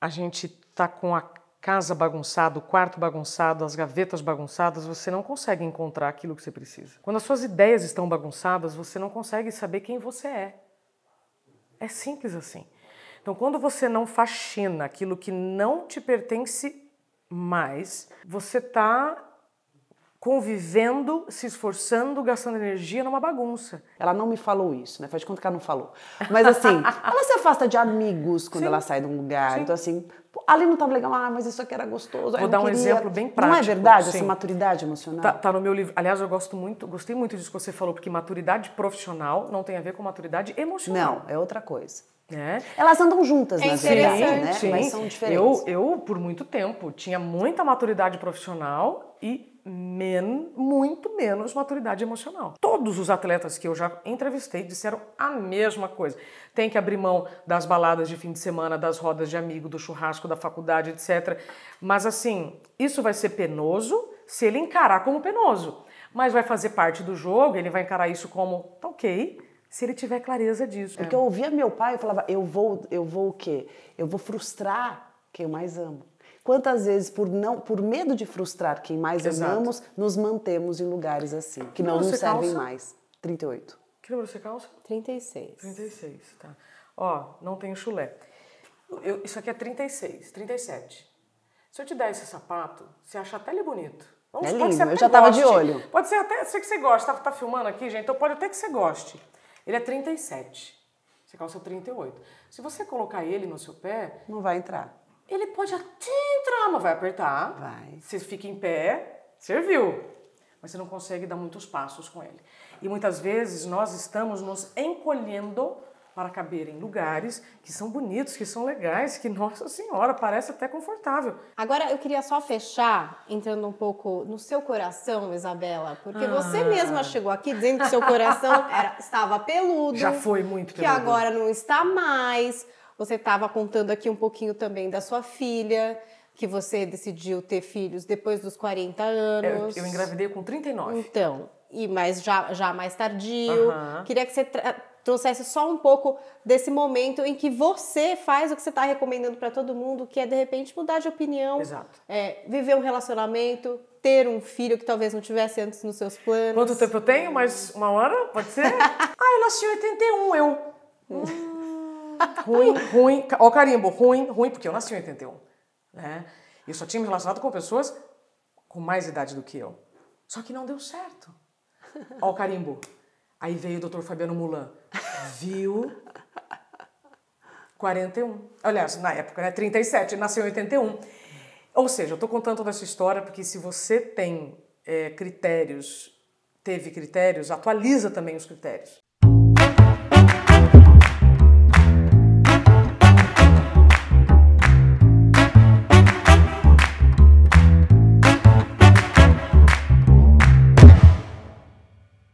a gente tá com a casa bagunçada, o quarto bagunçado, as gavetas bagunçadas, você não consegue encontrar aquilo que você precisa. Quando as suas ideias estão bagunçadas, você não consegue saber quem você é. É simples assim. Então, quando você não faxina aquilo que não te pertence mais, você está convivendo, se esforçando, gastando energia numa bagunça. Ela não me falou isso, né? Faz de conta que ela não falou. Mas assim, ela se afasta de amigos quando Sim. ela sai de um lugar. Sim. Então assim, ali não estava legal, ah, mas isso aqui era gostoso. Vou dar um queria. exemplo bem prático. Não é verdade Sim. essa maturidade emocional? Tá, tá, no meu livro. Aliás, eu gosto muito, gostei muito disso que você falou, porque maturidade profissional não tem a ver com maturidade emocional. Não, é outra coisa. É. Elas andam juntas, é na verdade, né? Mas são diferentes. Eu, eu, por muito tempo, tinha muita maturidade profissional e men muito menos maturidade emocional. Todos os atletas que eu já entrevistei disseram a mesma coisa. Tem que abrir mão das baladas de fim de semana, das rodas de amigo, do churrasco, da faculdade, etc. Mas assim, isso vai ser penoso se ele encarar como penoso. Mas vai fazer parte do jogo, ele vai encarar isso como, tá ok, se ele tiver clareza disso. Porque é. eu ouvia meu pai e falava, eu vou, eu vou o quê? Eu vou frustrar quem eu mais amo. Quantas vezes, por, não, por medo de frustrar quem mais Exato. amamos, nos mantemos em lugares assim, que, que não nos servem calça? mais? 38. Que número você calça? 36. 36, tá. Ó, não tenho chulé. Eu, isso aqui é 36, 37. Se eu te der esse sapato, você acha até ele bonito. Vamos, é lindo, eu já tava de olho. Pode ser até, sei que você gosta, tá, tá filmando aqui, gente, então pode até que você goste. Ele é 37. Você calça 38. Se você colocar ele no seu pé. Não vai entrar. Ele pode até entrar, mas vai apertar. Vai. Você fica em pé, serviu. Mas você não consegue dar muitos passos com ele. E muitas vezes nós estamos nos encolhendo para caber em lugares que são bonitos, que são legais, que, nossa senhora, parece até confortável. Agora eu queria só fechar entrando um pouco no seu coração, Isabela, porque ah. você mesma chegou aqui dizendo que seu coração era, estava peludo. Já foi muito peludo. Que agora não está mais. Você estava contando aqui um pouquinho também da sua filha, que você decidiu ter filhos depois dos 40 é, anos. Eu, eu engravidei com 39. Então, e mas já, já mais tardio. Uhum. Queria que você trouxesse só um pouco desse momento em que você faz o que você está recomendando para todo mundo, que é de repente mudar de opinião, é, viver um relacionamento, ter um filho que talvez não tivesse antes nos seus planos. Quanto tempo eu tenho? Mais uma hora? Pode ser? ah, eu nasci em 81, eu. Hum ruim, ruim. Ó, carimbo, ruim, ruim, porque eu nasci em 81. Né? Eu só tinha me relacionado com pessoas com mais idade do que eu. Só que não deu certo. Ó, carimbo. Aí veio o doutor Fabiano Mulan. Viu? 41. Aliás, na época, né? 37, ele nasceu em 81. Ou seja, eu tô contando toda essa história porque se você tem é, critérios, teve critérios, atualiza também os critérios.